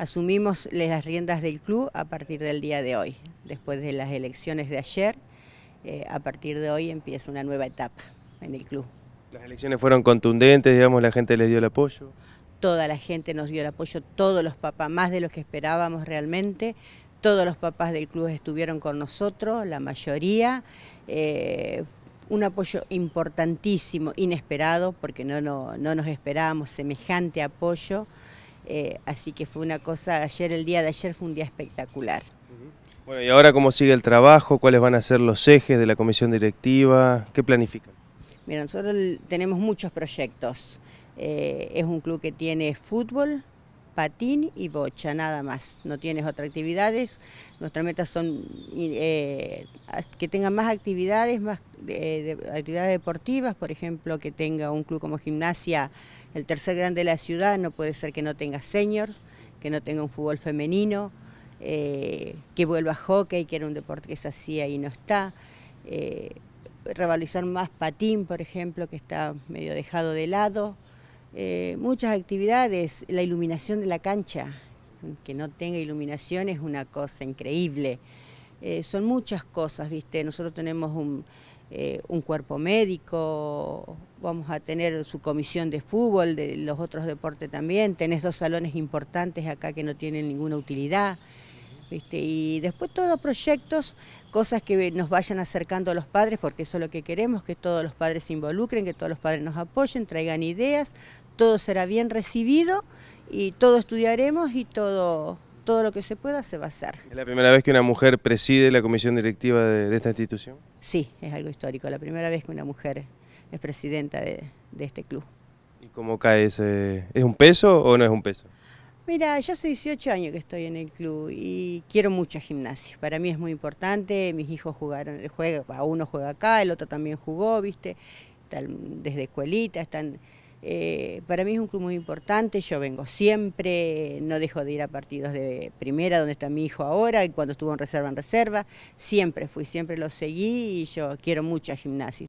asumimos las riendas del club a partir del día de hoy. Después de las elecciones de ayer, eh, a partir de hoy empieza una nueva etapa en el club. ¿Las elecciones fueron contundentes, digamos, la gente les dio el apoyo? Toda la gente nos dio el apoyo, todos los papás, más de los que esperábamos realmente, todos los papás del club estuvieron con nosotros, la mayoría. Eh, un apoyo importantísimo, inesperado, porque no, no nos esperábamos semejante apoyo. Eh, así que fue una cosa, ayer, el día de ayer fue un día espectacular. Bueno, y ahora cómo sigue el trabajo, cuáles van a ser los ejes de la comisión directiva, ¿qué planifican? Mira, nosotros tenemos muchos proyectos. Eh, es un club que tiene fútbol, patín y bocha, nada más. No tienes otras actividades. Nuestras meta son eh, que tengan más actividades, más actividades deportivas, por ejemplo, que tenga un club como gimnasia, el tercer grande de la ciudad, no puede ser que no tenga seniors, que no tenga un fútbol femenino, eh, que vuelva a hockey, que era un deporte que se hacía y no está eh, revalorizar más patín, por ejemplo, que está medio dejado de lado. Eh, muchas actividades, la iluminación de la cancha, que no tenga iluminación es una cosa increíble. Eh, son muchas cosas, ¿viste? Nosotros tenemos un, eh, un, cuerpo médico, vamos a tener su comisión de fútbol, de los otros deportes también, tenés dos salones importantes acá que no tienen ninguna utilidad. Y después todos proyectos, cosas que nos vayan acercando a los padres, porque eso es lo que queremos, que todos los padres se involucren, que todos los padres nos apoyen, traigan ideas, todo será bien recibido y todo estudiaremos y todo todo lo que se pueda se va a hacer. ¿Es la primera vez que una mujer preside la comisión directiva de, esta institución? Sí, es algo histórico, la primera vez que una mujer es presidenta de, de este club. ¿Y cómo cae ese? ¿Es un peso o no es un peso? Mira, yo hace 18 años que estoy en el club y quiero mucho gimnasia. Para mí es muy importante, mis hijos jugaron, juega, uno juega acá, el otro también jugó, ¿viste? desde escuelita, están... Eh, para mí es un club muy importante, yo vengo siempre, no dejo de ir a partidos de primera donde está mi hijo ahora y cuando estuvo en reserva en reserva, siempre fui, siempre lo seguí y yo quiero mucho gimnasia.